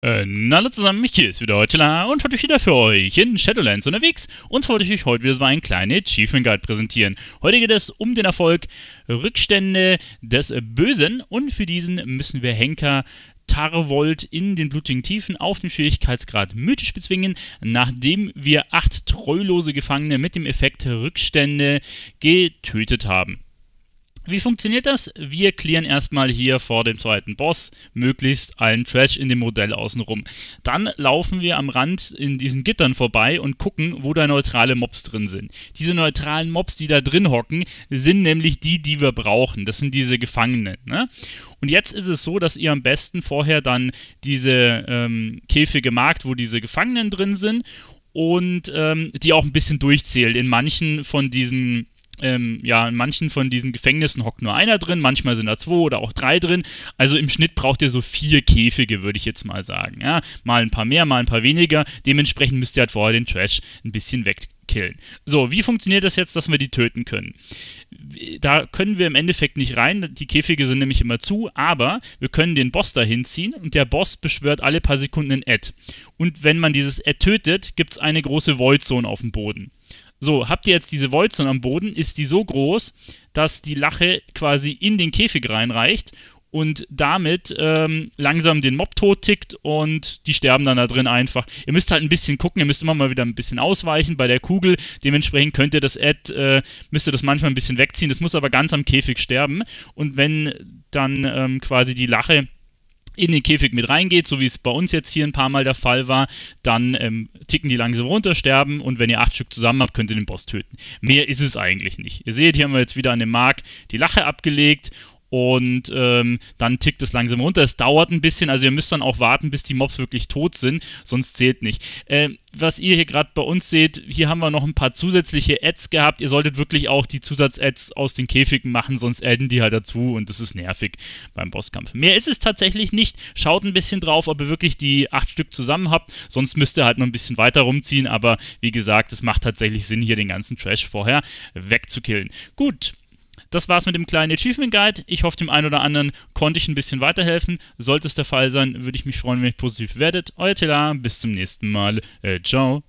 Äh, hallo zusammen, hier ist wieder heute und heute wieder für euch in Shadowlands unterwegs und wollte ich euch heute wieder so einen kleinen Achievement Guide präsentieren. Heute geht es um den Erfolg Rückstände des Bösen und für diesen müssen wir Henker Tarvold in den blutigen Tiefen auf dem Schwierigkeitsgrad mythisch bezwingen, nachdem wir acht treulose Gefangene mit dem Effekt Rückstände getötet haben. Wie funktioniert das? Wir clearen erstmal hier vor dem zweiten Boss möglichst allen Trash in dem Modell außenrum. Dann laufen wir am Rand in diesen Gittern vorbei und gucken, wo da neutrale Mobs drin sind. Diese neutralen Mobs, die da drin hocken, sind nämlich die, die wir brauchen. Das sind diese Gefangenen. Ne? Und jetzt ist es so, dass ihr am besten vorher dann diese ähm, Käfige markt, wo diese Gefangenen drin sind und ähm, die auch ein bisschen durchzählt. In manchen von diesen ähm, ja, in manchen von diesen Gefängnissen hockt nur einer drin, manchmal sind da zwei oder auch drei drin. Also im Schnitt braucht ihr so vier Käfige, würde ich jetzt mal sagen. Ja, mal ein paar mehr, mal ein paar weniger. Dementsprechend müsst ihr halt vorher den Trash ein bisschen wegkillen. So, wie funktioniert das jetzt, dass wir die töten können? Da können wir im Endeffekt nicht rein, die Käfige sind nämlich immer zu, aber wir können den Boss dahin ziehen und der Boss beschwört alle paar Sekunden ein Ad. Und wenn man dieses Ad tötet, gibt es eine große Void Zone auf dem Boden. So, habt ihr jetzt diese Wolzen am Boden, ist die so groß, dass die Lache quasi in den Käfig reinreicht und damit ähm, langsam den Mob tot tickt und die sterben dann da drin einfach. Ihr müsst halt ein bisschen gucken, ihr müsst immer mal wieder ein bisschen ausweichen bei der Kugel. Dementsprechend könnt ihr das Ad, äh, müsst ihr das manchmal ein bisschen wegziehen. Das muss aber ganz am Käfig sterben. Und wenn dann ähm, quasi die Lache in den Käfig mit reingeht, so wie es bei uns jetzt hier ein paar Mal der Fall war, dann ähm, ticken die langsam runter, sterben und wenn ihr acht Stück zusammen habt, könnt ihr den Boss töten. Mehr ist es eigentlich nicht. Ihr seht, hier haben wir jetzt wieder an dem Mark die Lache abgelegt und ähm, dann tickt es langsam runter. Es dauert ein bisschen, also ihr müsst dann auch warten, bis die Mobs wirklich tot sind, sonst zählt nicht. Äh, was ihr hier gerade bei uns seht, hier haben wir noch ein paar zusätzliche Ads gehabt. Ihr solltet wirklich auch die Zusatz-Ads aus den Käfigen machen, sonst adden die halt dazu und das ist nervig beim Bosskampf. Mehr ist es tatsächlich nicht. Schaut ein bisschen drauf, ob ihr wirklich die acht Stück zusammen habt, sonst müsst ihr halt noch ein bisschen weiter rumziehen, aber wie gesagt, es macht tatsächlich Sinn, hier den ganzen Trash vorher wegzukillen. Gut, das war's mit dem kleinen Achievement Guide. Ich hoffe, dem einen oder anderen konnte ich ein bisschen weiterhelfen. Sollte es der Fall sein, würde ich mich freuen, wenn ihr positiv werdet. Euer Telar, bis zum nächsten Mal. Äh, ciao.